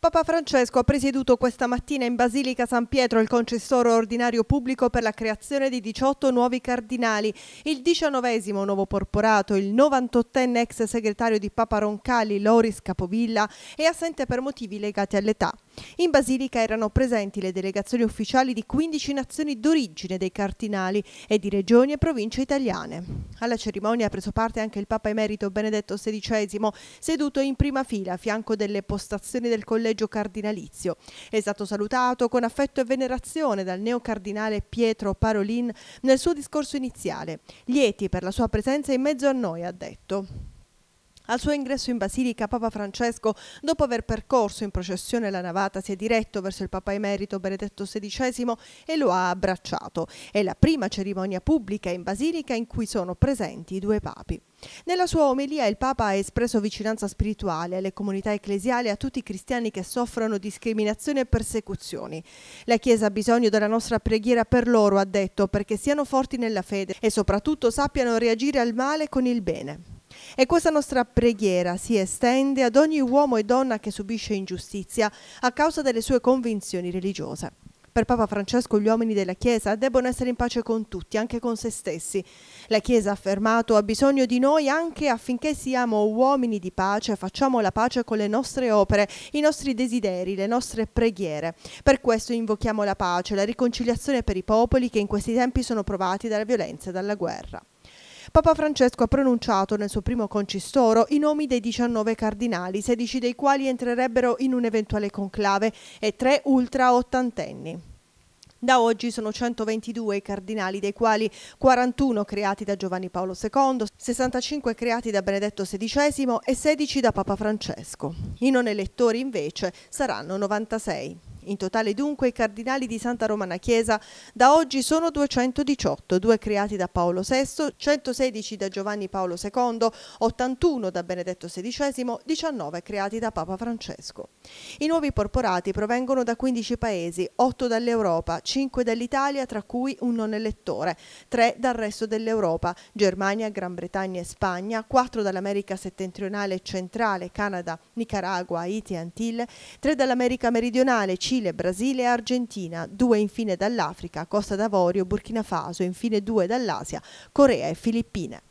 Papa Francesco ha presieduto questa mattina in Basilica San Pietro il concessoro ordinario pubblico per la creazione di 18 nuovi cardinali, il 19 nuovo porporato, il 98enne ex segretario di Papa Roncalli Loris Capovilla è assente per motivi legati all'età. In Basilica erano presenti le delegazioni ufficiali di 15 nazioni d'origine dei cardinali e di regioni e province italiane. Alla cerimonia ha preso parte anche il Papa Emerito Benedetto XVI, seduto in prima fila a fianco delle postazioni del collegio collegio cardinalizio. È stato salutato con affetto e venerazione dal neocardinale Pietro Parolin nel suo discorso iniziale. Lieti per la sua presenza in mezzo a noi, ha detto. Al suo ingresso in Basilica, Papa Francesco, dopo aver percorso in processione la navata, si è diretto verso il Papa Emerito Benedetto XVI e lo ha abbracciato. È la prima cerimonia pubblica in Basilica in cui sono presenti i due papi. Nella sua omelia il Papa ha espresso vicinanza spirituale alle comunità ecclesiali e a tutti i cristiani che soffrono discriminazione e persecuzioni. La Chiesa ha bisogno della nostra preghiera per loro, ha detto, perché siano forti nella fede e soprattutto sappiano reagire al male con il bene. E questa nostra preghiera si estende ad ogni uomo e donna che subisce ingiustizia a causa delle sue convinzioni religiose. Per Papa Francesco gli uomini della Chiesa debbono essere in pace con tutti, anche con se stessi. La Chiesa ha affermato ha bisogno di noi anche affinché siamo uomini di pace, facciamo la pace con le nostre opere, i nostri desideri, le nostre preghiere. Per questo invochiamo la pace, la riconciliazione per i popoli che in questi tempi sono provati dalla violenza e dalla guerra. Papa Francesco ha pronunciato nel suo primo concistoro i nomi dei 19 cardinali, 16 dei quali entrerebbero in un eventuale conclave e tre ultra ottantenni. Da oggi sono 122 i cardinali, dei quali 41 creati da Giovanni Paolo II, 65 creati da Benedetto XVI e 16 da Papa Francesco. I non elettori invece saranno 96. In totale dunque i cardinali di Santa Romana Chiesa da oggi sono 218, due creati da Paolo VI, 116 da Giovanni Paolo II, 81 da Benedetto XVI, 19 creati da Papa Francesco. I nuovi porporati provengono da 15 paesi, 8 dall'Europa, 5 dall'Italia, tra cui un non elettore, 3 dal resto dell'Europa, Germania, Gran Bretagna e Spagna, 4 dall'America settentrionale e centrale, Canada, Nicaragua, Haiti e Antille, 3 dall'America meridionale, Cina, Cile, Brasile e Argentina, due infine dall'Africa, Costa d'Avorio, Burkina Faso infine due dall'Asia, Corea e Filippine.